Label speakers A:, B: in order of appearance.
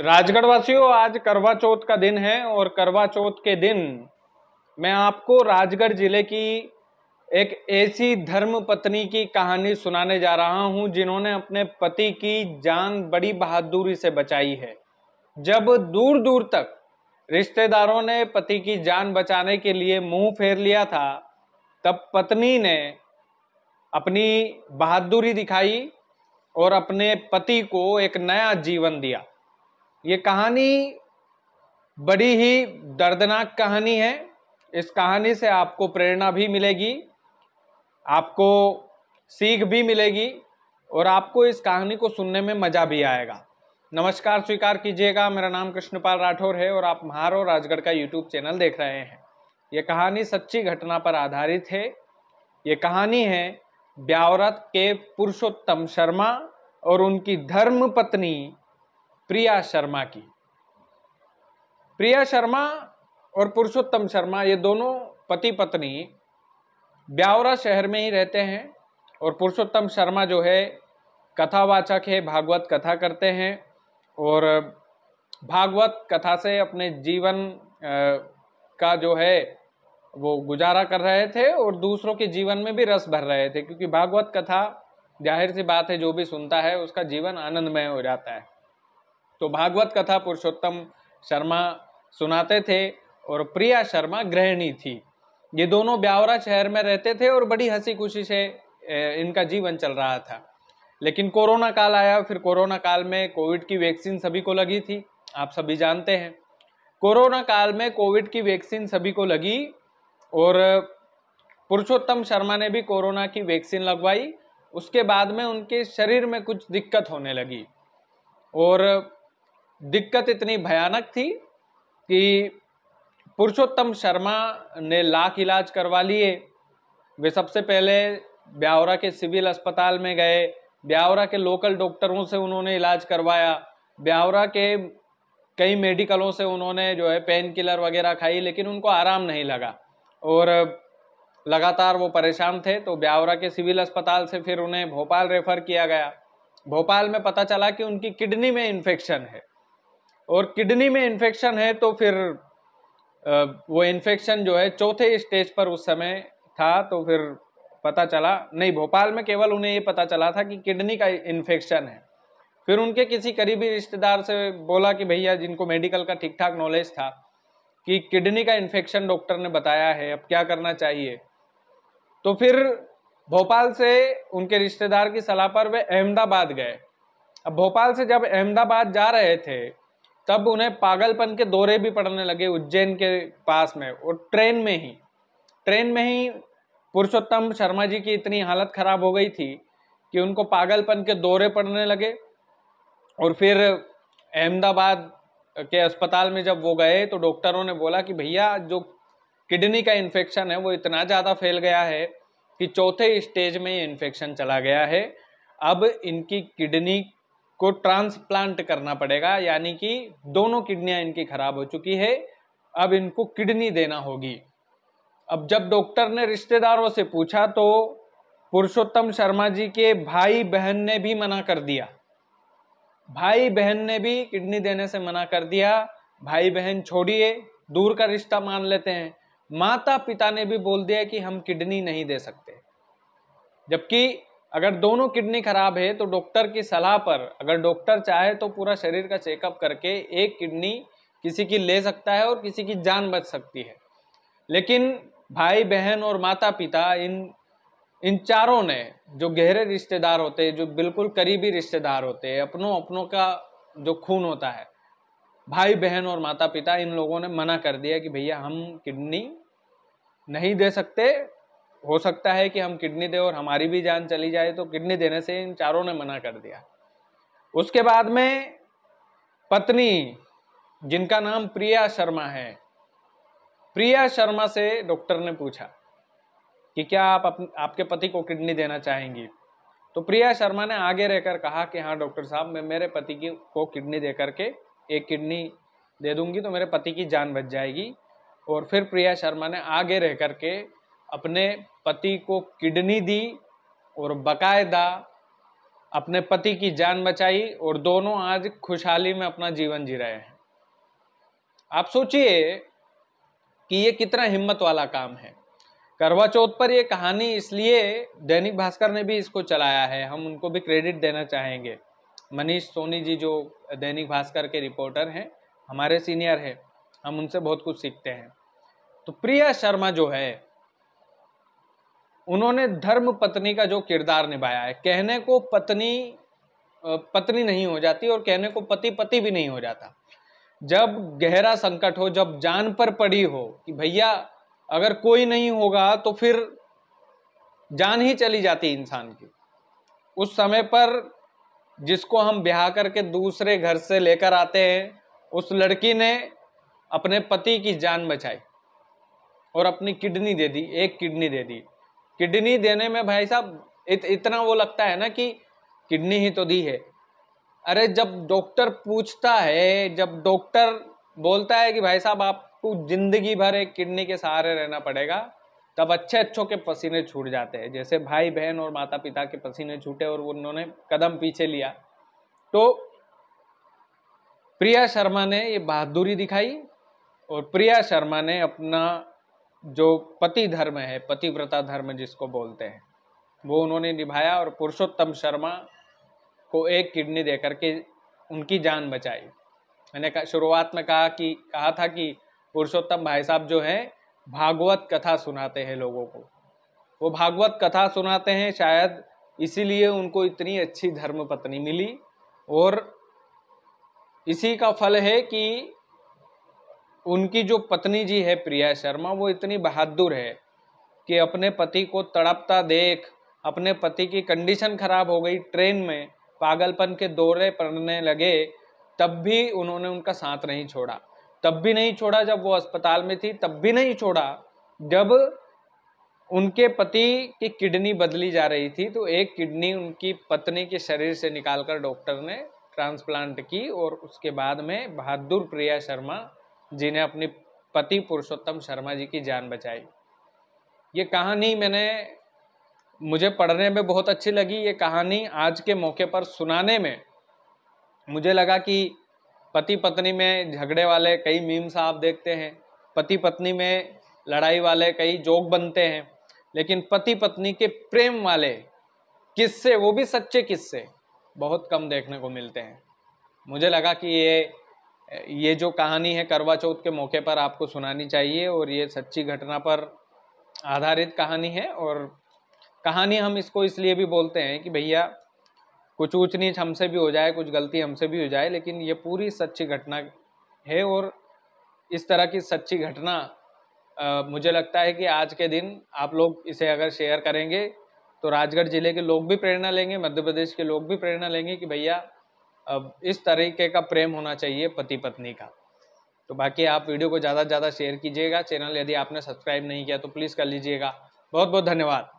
A: राजगढ़ वासियों आज करवा चौथ का दिन है और करवा चौथ के दिन मैं आपको राजगढ़ जिले की एक ऐसी धर्म पत्नी की कहानी सुनाने जा रहा हूं जिन्होंने अपने पति की जान बड़ी बहादुरी से बचाई है जब दूर दूर तक रिश्तेदारों ने पति की जान बचाने के लिए मुंह फेर लिया था तब पत्नी ने अपनी बहादुरी दिखाई और अपने पति को एक नया जीवन दिया ये कहानी बड़ी ही दर्दनाक कहानी है इस कहानी से आपको प्रेरणा भी मिलेगी आपको सीख भी मिलेगी और आपको इस कहानी को सुनने में मज़ा भी आएगा नमस्कार स्वीकार कीजिएगा मेरा नाम कृष्णपाल राठौर है और आप महारो राजगढ़ का यूट्यूब चैनल देख रहे हैं ये कहानी सच्ची घटना पर आधारित है ये कहानी है ब्यावरत के पुरुषोत्तम शर्मा और उनकी धर्म पत्नी प्रिया शर्मा की प्रिया शर्मा और पुरुषोत्तम शर्मा ये दोनों पति पत्नी ब्यावरा शहर में ही रहते हैं और पुरुषोत्तम शर्मा जो है कथावाचक है भागवत कथा करते हैं और भागवत कथा से अपने जीवन का जो है वो गुजारा कर रहे थे और दूसरों के जीवन में भी रस भर रहे थे क्योंकि भागवत कथा जाहिर सी बात है जो भी सुनता है उसका जीवन आनंदमय हो जाता है तो भागवत कथा पुरुषोत्तम शर्मा सुनाते थे और प्रिया शर्मा गृहिणी थी ये दोनों ब्यावरा शहर में रहते थे और बड़ी हंसी खुशी से इनका जीवन चल रहा था लेकिन कोरोना काल आया फिर कोरोना काल में कोविड की वैक्सीन सभी को लगी थी आप सभी जानते हैं कोरोना काल में कोविड की वैक्सीन सभी को लगी और पुरुषोत्तम शर्मा ने भी कोरोना की वैक्सीन लगवाई उसके बाद में उनके शरीर में कुछ दिक्कत होने लगी और दिक्कत इतनी भयानक थी कि पुरुषोत्तम शर्मा ने लाख इलाज करवा लिए वे सबसे पहले ब्यावरा के सिविल अस्पताल में गए ब्यावरा के लोकल डॉक्टरों से उन्होंने इलाज करवाया ब्यावरा के कई मेडिकलों से उन्होंने जो है पेन किलर वगैरह खाई लेकिन उनको आराम नहीं लगा और लगातार वो परेशान थे तो ब्यावरा के सिविल अस्पताल से फिर उन्हें भोपाल रेफर किया गया भोपाल में पता चला कि उनकी किडनी में इन्फेक्शन है और किडनी में इन्फेक्शन है तो फिर वो इन्फेक्शन जो है चौथे स्टेज पर उस समय था तो फिर पता चला नहीं भोपाल में केवल उन्हें ये पता चला था कि किडनी का इन्फेक्शन है फिर उनके किसी करीबी रिश्तेदार से बोला कि भैया जिनको मेडिकल का ठीक ठाक नॉलेज था कि किडनी का इन्फेक्शन डॉक्टर ने बताया है अब क्या करना चाहिए तो फिर भोपाल से उनके रिश्तेदार की सलाह पर वे अहमदाबाद गए अब भोपाल से जब अहमदाबाद जा रहे थे तब उन्हें पागलपन के दौरे भी पड़ने लगे उज्जैन के पास में और ट्रेन में ही ट्रेन में ही पुरुषोत्तम शर्मा जी की इतनी हालत खराब हो गई थी कि उनको पागलपन के दौरे पड़ने लगे और फिर अहमदाबाद के अस्पताल में जब वो गए तो डॉक्टरों ने बोला कि भैया जो किडनी का इन्फेक्शन है वो इतना ज़्यादा फैल गया है कि चौथे स्टेज में ये इन्फेक्शन चला गया है अब इनकी किडनी को ट्रांसप्लांट करना पड़ेगा यानी कि दोनों किडनियाँ इनकी खराब हो चुकी है अब इनको किडनी देना होगी अब जब डॉक्टर ने रिश्तेदारों से पूछा तो पुरुषोत्तम शर्मा जी के भाई बहन ने भी मना कर दिया भाई बहन ने भी किडनी देने से मना कर दिया भाई बहन छोड़िए दूर का रिश्ता मान लेते हैं माता पिता ने भी बोल दिया कि हम किडनी नहीं दे सकते जबकि अगर दोनों किडनी खराब है तो डॉक्टर की सलाह पर अगर डॉक्टर चाहे तो पूरा शरीर का चेकअप करके एक किडनी किसी की ले सकता है और किसी की जान बच सकती है लेकिन भाई बहन और माता पिता इन इन चारों ने जो गहरे रिश्तेदार होते हैं जो बिल्कुल करीबी रिश्तेदार होते हैं अपनों अपनों का जो खून होता है भाई बहन और माता पिता इन लोगों ने मना कर दिया कि भैया हम किडनी नहीं दे सकते हो सकता है कि हम किडनी दे और हमारी भी जान चली जाए तो किडनी देने से इन चारों ने मना कर दिया उसके बाद में पत्नी जिनका नाम प्रिया शर्मा है प्रिया शर्मा से डॉक्टर ने पूछा कि क्या आप अपने आपके पति को किडनी देना चाहेंगी तो प्रिया शर्मा ने आगे रहकर कहा कि हाँ डॉक्टर साहब मैं मेरे पति की को किडनी दे करके एक किडनी दे दूंगी तो मेरे पति की जान बच जाएगी और फिर प्रिया शर्मा ने आगे रह करके अपने पति को किडनी दी और बकायदा अपने पति की जान बचाई और दोनों आज खुशहाली में अपना जीवन जी रहे हैं आप सोचिए कि ये कितना हिम्मत वाला काम है करवा चौथ पर यह कहानी इसलिए दैनिक भास्कर ने भी इसको चलाया है हम उनको भी क्रेडिट देना चाहेंगे मनीष सोनी जी जो दैनिक भास्कर के रिपोर्टर हैं हमारे सीनियर हैं हम उनसे बहुत कुछ सीखते हैं तो प्रिया शर्मा जो है उन्होंने धर्म पत्नी का जो किरदार निभाया है कहने को पत्नी पत्नी नहीं हो जाती और कहने को पति पति भी नहीं हो जाता जब गहरा संकट हो जब जान पर पड़ी हो कि भैया अगर कोई नहीं होगा तो फिर जान ही चली जाती इंसान की उस समय पर जिसको हम ब्याह करके दूसरे घर से लेकर आते हैं उस लड़की ने अपने पति की जान बचाई और अपनी किडनी दे दी एक किडनी दे दी किडनी देने में भाई साहब इत, इतना वो लगता है ना कि किडनी ही तो दी है अरे जब डॉक्टर पूछता है जब डॉक्टर बोलता है कि भाई साहब आपको ज़िंदगी भर एक किडनी के सहारे रहना पड़ेगा तब अच्छे अच्छों के पसीने छूट जाते हैं जैसे भाई बहन और माता पिता के पसीने छूटे और उन्होंने कदम पीछे लिया तो प्रिया शर्मा ने ये बहादुरी दिखाई और प्रिया शर्मा ने अपना जो पति धर्म है पतिव्रता धर्म जिसको बोलते हैं वो उन्होंने निभाया और पुरुषोत्तम शर्मा को एक किडनी देकर के उनकी जान बचाई मैंने कहा शुरुआत में कहा कि कहा था कि पुरुषोत्तम भाई साहब जो है भागवत कथा सुनाते हैं लोगों को वो भागवत कथा सुनाते हैं शायद इसीलिए उनको इतनी अच्छी धर्म पत्नी मिली और इसी का फल है कि उनकी जो पत्नी जी है प्रिया शर्मा वो इतनी बहादुर है कि अपने पति को तड़पता देख अपने पति की कंडीशन खराब हो गई ट्रेन में पागलपन के दौरे पड़ने लगे तब भी उन्होंने उनका साथ नहीं छोड़ा तब भी नहीं छोड़ा जब वो अस्पताल में थी तब भी नहीं छोड़ा जब उनके पति की किडनी बदली जा रही थी तो एक किडनी उनकी पत्नी के शरीर से निकालकर डॉक्टर ने ट्रांसप्लांट की और उसके बाद में बहादुर प्रिया शर्मा जिन्हें अपने पति पुरुषोत्तम शर्मा जी की जान बचाई ये कहानी मैंने मुझे पढ़ने में बहुत अच्छी लगी ये कहानी आज के मौके पर सुनाने में मुझे लगा कि पति पत्नी में झगड़े वाले कई मीम्स आप देखते हैं पति पत्नी में लड़ाई वाले कई जोक बनते हैं लेकिन पति पत्नी के प्रेम वाले किस्से वो भी सच्चे किस्से बहुत कम देखने को मिलते हैं मुझे लगा कि ये ये जो कहानी है करवा चौथ के मौके पर आपको सुनानी चाहिए और ये सच्ची घटना पर आधारित कहानी है और कहानी हम इसको इसलिए भी बोलते हैं कि भैया कुछ ऊँच नीच हमसे भी हो जाए कुछ गलती हमसे भी हो जाए लेकिन ये पूरी सच्ची घटना है और इस तरह की सच्ची घटना आ, मुझे लगता है कि आज के दिन आप लोग इसे अगर शेयर करेंगे तो राजगढ़ ज़िले के लोग भी प्रेरणा लेंगे मध्य प्रदेश के लोग भी प्रेरणा लेंगे कि भैया अब इस तरीके का प्रेम होना चाहिए पति पत्नी का तो बाकी आप वीडियो को ज़्यादा से ज़्यादा शेयर कीजिएगा चैनल यदि आपने सब्सक्राइब नहीं किया तो प्लीज़ कर लीजिएगा बहुत बहुत धन्यवाद